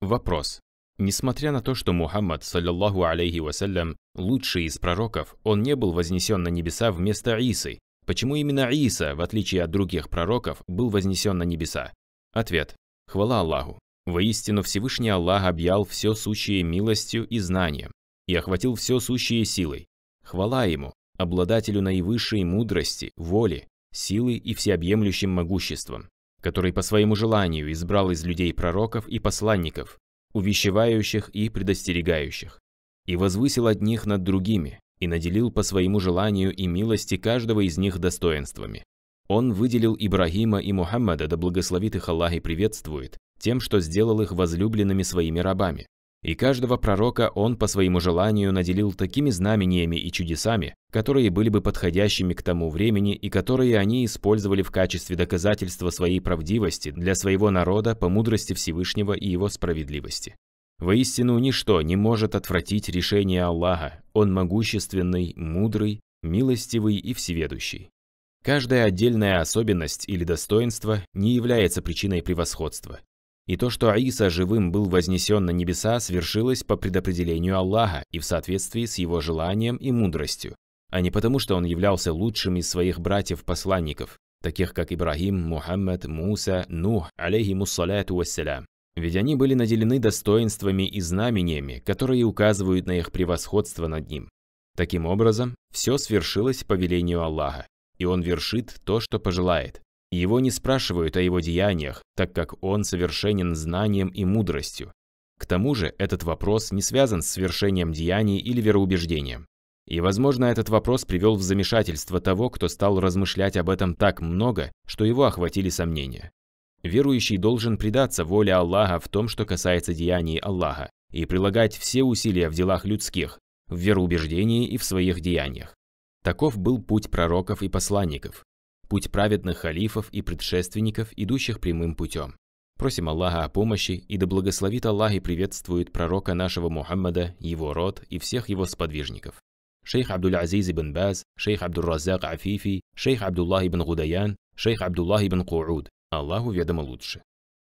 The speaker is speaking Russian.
Вопрос. Несмотря на то, что Мухаммад, саллиллаху алейхи вассалям, лучший из пророков, он не был вознесен на небеса вместо Исы. Почему именно Иса, в отличие от других пророков, был вознесен на небеса? Ответ. Хвала Аллаху. Воистину Всевышний Аллах объял все сущее милостью и знанием, и охватил все сущее силой. Хвала Ему, обладателю наивысшей мудрости, воли, силы и всеобъемлющим могуществом который по своему желанию избрал из людей пророков и посланников, увещевающих и предостерегающих, и возвысил одних над другими, и наделил по своему желанию и милости каждого из них достоинствами. Он выделил Ибрагима и Мухаммада, да благословит их Аллах и приветствует, тем, что сделал их возлюбленными своими рабами, и каждого пророка он по своему желанию наделил такими знамениями и чудесами, которые были бы подходящими к тому времени и которые они использовали в качестве доказательства своей правдивости для своего народа по мудрости Всевышнего и его справедливости. Воистину, ничто не может отвратить решение Аллаха. Он могущественный, мудрый, милостивый и всеведущий. Каждая отдельная особенность или достоинство не является причиной превосходства. И то, что Аиса живым был вознесен на небеса, свершилось по предопределению Аллаха и в соответствии с его желанием и мудростью, а не потому, что он являлся лучшим из своих братьев-посланников, таких как Ибрагим, Мухаммад, Муса, Нух, алейхиму саляту вассалям. Ведь они были наделены достоинствами и знамениями, которые указывают на их превосходство над ним. Таким образом, все свершилось по велению Аллаха, и он вершит то, что пожелает. Его не спрашивают о его деяниях, так как он совершенен знанием и мудростью. К тому же этот вопрос не связан с совершением деяний или вероубеждением. И, возможно, этот вопрос привел в замешательство того, кто стал размышлять об этом так много, что его охватили сомнения. Верующий должен предаться воле Аллаха в том, что касается деяний Аллаха, и прилагать все усилия в делах людских, в вероубеждении и в своих деяниях. Таков был путь пророков и посланников, путь праведных халифов и предшественников, идущих прямым путем. Просим Аллаха о помощи, и да благословит Аллах и приветствует пророка нашего Мухаммада, его род и всех его сподвижников. Шейх Абдул-Азиз ибн Баз, шейх абдул разак Афифи, шейх Абдуллах ибн Гудаян, шейх Абдуллах ибн Куруд. Аллаху ведомо лучше.